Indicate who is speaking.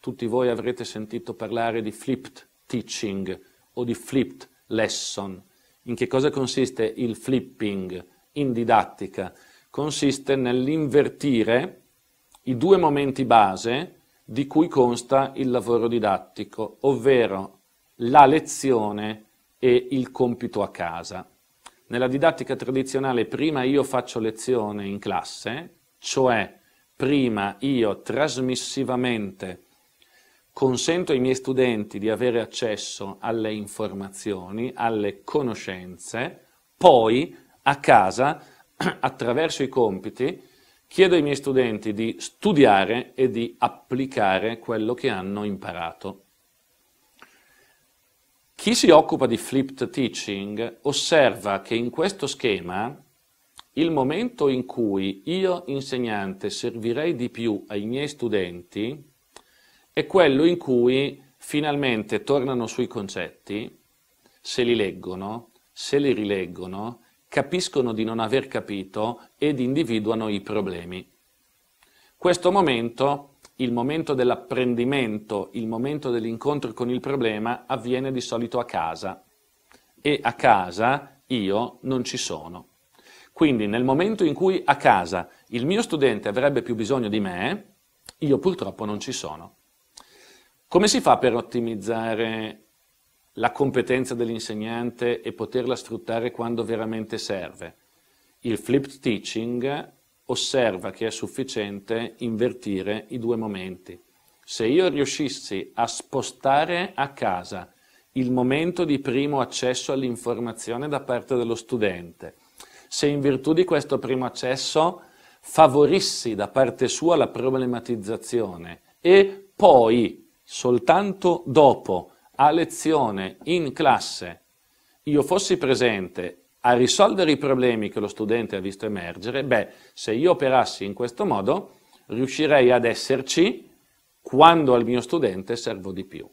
Speaker 1: Tutti voi avrete sentito parlare di flipped teaching o di flipped lesson. In che cosa consiste il flipping in didattica? Consiste nell'invertire i due momenti base di cui consta il lavoro didattico, ovvero la lezione e il compito a casa. Nella didattica tradizionale prima io faccio lezione in classe, cioè prima io trasmissivamente consento ai miei studenti di avere accesso alle informazioni, alle conoscenze, poi a casa, attraverso i compiti, chiedo ai miei studenti di studiare e di applicare quello che hanno imparato. Chi si occupa di flipped teaching osserva che in questo schema il momento in cui io insegnante servirei di più ai miei studenti è quello in cui finalmente tornano sui concetti, se li leggono, se li rileggono, capiscono di non aver capito ed individuano i problemi. Questo momento il momento dell'apprendimento, il momento dell'incontro con il problema avviene di solito a casa e a casa io non ci sono. Quindi nel momento in cui a casa il mio studente avrebbe più bisogno di me, io purtroppo non ci sono. Come si fa per ottimizzare la competenza dell'insegnante e poterla sfruttare quando veramente serve? Il flipped teaching osserva che è sufficiente invertire i due momenti. Se io riuscissi a spostare a casa il momento di primo accesso all'informazione da parte dello studente, se in virtù di questo primo accesso favorissi da parte sua la problematizzazione e poi, soltanto dopo, a lezione, in classe, io fossi presente a risolvere i problemi che lo studente ha visto emergere, beh, se io operassi in questo modo, riuscirei ad esserci quando al mio studente servo di più.